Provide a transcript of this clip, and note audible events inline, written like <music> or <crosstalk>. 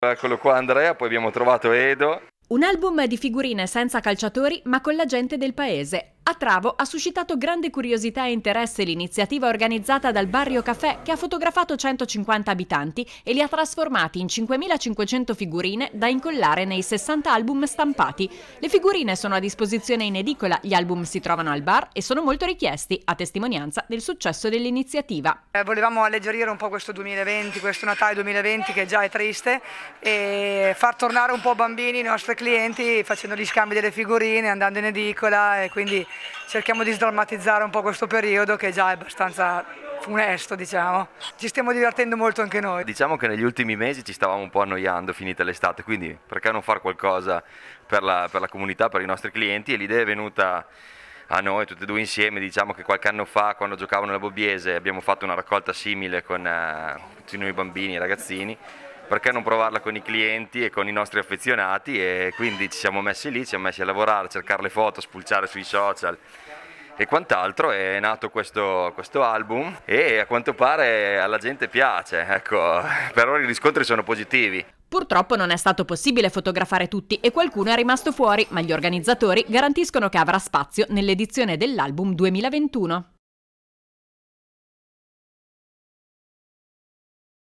Eccolo qua Andrea, poi abbiamo trovato Edo. Un album di figurine senza calciatori ma con la gente del paese, a Travo ha suscitato grande curiosità e interesse l'iniziativa organizzata dal Barrio Cafè che ha fotografato 150 abitanti e li ha trasformati in 5.500 figurine da incollare nei 60 album stampati. Le figurine sono a disposizione in edicola, gli album si trovano al bar e sono molto richiesti, a testimonianza del successo dell'iniziativa. Eh, volevamo alleggerire un po' questo 2020, questo Natale 2020 che già è triste e far tornare un po' bambini i nostri clienti facendo gli scambi delle figurine, andando in edicola e quindi cerchiamo di sdrammatizzare un po' questo periodo che già è abbastanza funesto, diciamo. Ci stiamo divertendo molto anche noi. Diciamo che negli ultimi mesi ci stavamo un po' annoiando finita l'estate, quindi perché non fare qualcosa per la, per la comunità, per i nostri clienti? E l'idea è venuta a noi tutti e due insieme, diciamo che qualche anno fa quando giocavano alla Bobbiese abbiamo fatto una raccolta simile con uh, tutti noi bambini e ragazzini perché non provarla con i clienti e con i nostri affezionati e quindi ci siamo messi lì, ci siamo messi a lavorare, a cercare le foto, a spulciare sui social e quant'altro è nato questo, questo, album e a quanto pare alla gente piace, ecco, <laughs> per ora i riscontri sono positivi. Purtroppo non è stato possibile fotografare tutti e qualcuno è rimasto fuori, ma gli organizzatori garantiscono che avrà spazio nell'edizione dell'album 2021.